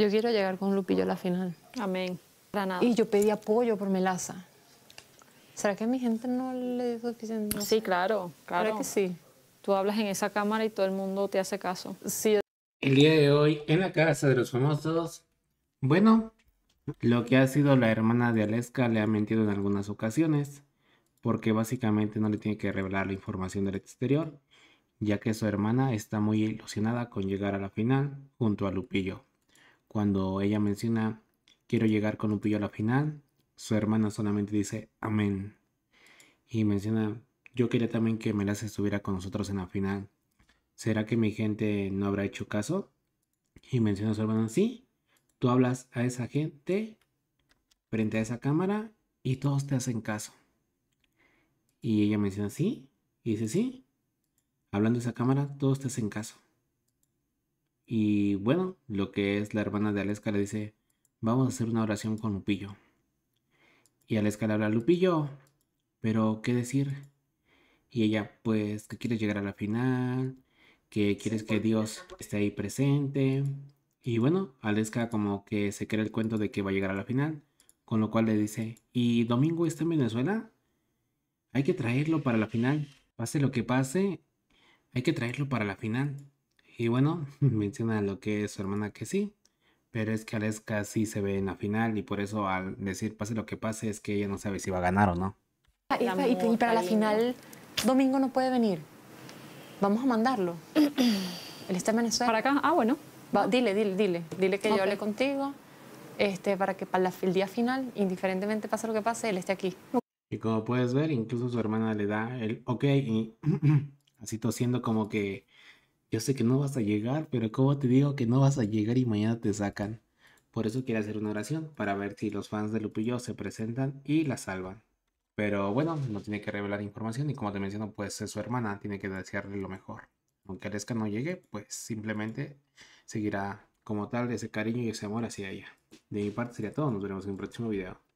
Yo quiero llegar con Lupillo a la final. Amén. Y yo pedí apoyo por Melaza. ¿Será que mi gente no le dio suficiente? sí, claro, claro. que sí? Tú hablas en esa cámara y todo el mundo te hace caso. Sí. El día de hoy, en la casa de los famosos, bueno, lo que ha sido la hermana de Aleska le ha mentido en algunas ocasiones, porque básicamente no le tiene que revelar la información del exterior, ya que su hermana está muy ilusionada con llegar a la final junto a Lupillo. Cuando ella menciona, quiero llegar con un pillo a la final, su hermana solamente dice, amén. Y menciona, yo quería también que Melas estuviera con nosotros en la final. ¿Será que mi gente no habrá hecho caso? Y menciona a su hermana, sí, tú hablas a esa gente frente a esa cámara y todos te hacen caso. Y ella menciona, sí, y dice, sí, hablando de esa cámara, todos te hacen caso. Y bueno, lo que es la hermana de Aleska le dice, vamos a hacer una oración con Lupillo. Y Aleska le habla, Lupillo, pero ¿qué decir? Y ella, pues que quieres llegar a la final, que quieres que Dios esté ahí presente. Y bueno, Aleska como que se cree el cuento de que va a llegar a la final, con lo cual le dice, ¿y Domingo está en Venezuela? Hay que traerlo para la final. Pase lo que pase, hay que traerlo para la final. Y bueno, menciona lo que es su hermana que sí, pero es que Aleska sí se ve en la final y por eso al decir pase lo que pase es que ella no sabe si va a ganar o no. Ah, y, para la final, Domingo no puede venir. Vamos a mandarlo. Él está en Venezuela. ¿Para acá? Ah, bueno. dile, dile, dile. Dile que yo hable contigo este, para que para el día final, indiferentemente pase lo que pase, él esté aquí. Y como puedes ver, incluso su hermana le da el ok y así tosiendo como que yo sé que no vas a llegar, pero ¿cómo te digo que no vas a llegar y mañana te sacan? Por eso quiero hacer una oración para ver si los fans de Lupillo se presentan y la salvan. Pero bueno, no tiene que revelar información y como te menciono, pues es su hermana, tiene que desearle lo mejor. Aunque Aleska no llegue, pues simplemente seguirá como tal ese cariño y ese amor hacia ella. De mi parte sería todo, nos veremos en un próximo video.